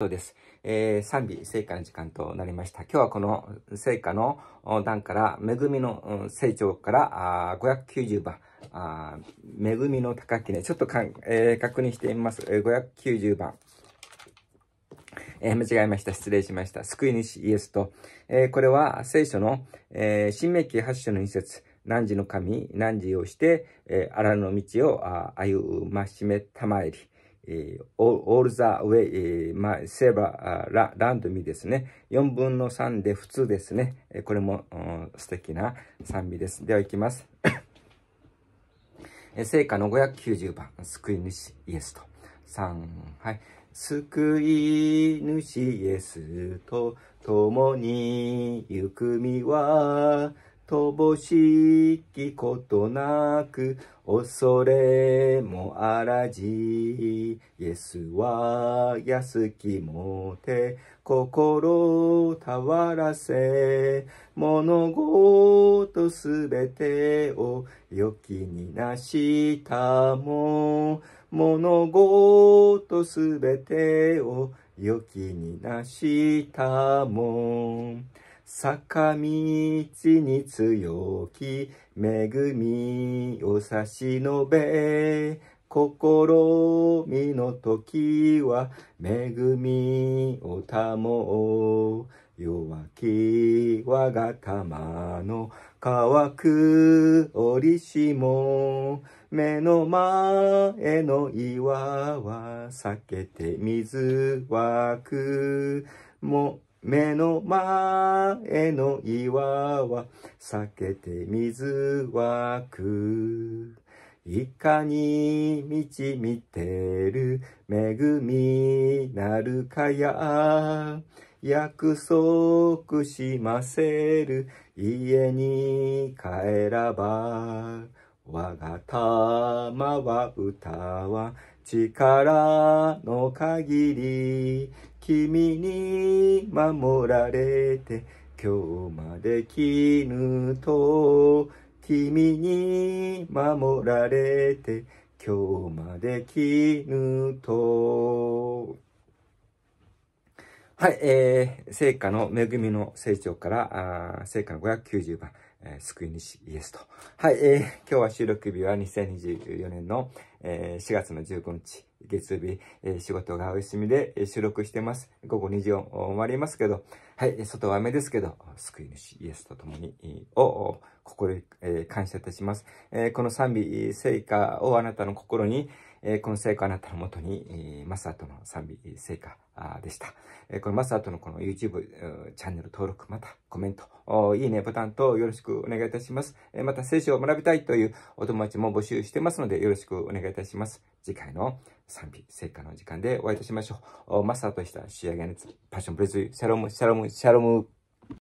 そうです。えー、賛美、聖火の時間となりました。今日はこの聖火の段から、恵みの成長から、あ590番、あ恵みの高きね、ちょっとかん、えー、確認してみます。えー、590番。えー、間違えました。失礼しました。救い主イエスと、えー、これは聖書の、えー、新明記八章の2節何時の神、何時をして、えー、荒野の道を歩ましめたまえり。オー、ルザウェイ、セーバー、ラ、ンドミですね。4分の3で普通ですね。これも、うん、素敵な賛美です。では行きます。聖 歌の590番、救い主イエスと。3、はい。救い主イエスと共に行く身は乏しきことなく、恐れもあらじ。イエスは安きもて、心をたわらせ。物事すべてを良きになしたも。物事すべてを良きになしたも。坂道に強き恵みを差し伸べ、試みの時は恵みを保う。弱き我が玉の乾く折しも目の前の岩は避けて水湧くも目の前の岩は避けて水湧く。いかに満ち満てる恵みなるかや。約束しませる家に帰らば。我が玉は歌は力の限り。君に守られて今日まで来ぬと君に守られて今日まで来ぬとはい、えー、聖火の恵みの成長から、あ聖火の590番、えー、救い主イエスと。はい、えー、今日は収録日は2024年の、えー、4月の15日、月曜日、えー、仕事がお休みで、え収録してます。午後2時を終わりますけど、はい、外は雨ですけど、救い主イエスと共に、を心、えー、感謝いたします。えー、この賛美、聖歌をあなたの心に、えー、この聖歌あなたのもとに、えー、マサートの賛美聖歌でした。えー、このマスタートのこの YouTube チャンネル登録、またコメント、いいねボタンとよろしくお願いいたします。えー、また聖書を学びたいというお友達も募集してますのでよろしくお願いいたします。次回の賛美聖果の時間でお会いいたしましょう。マスタートした仕上げのパッションプレス、シャロム、シャロム、シャロム。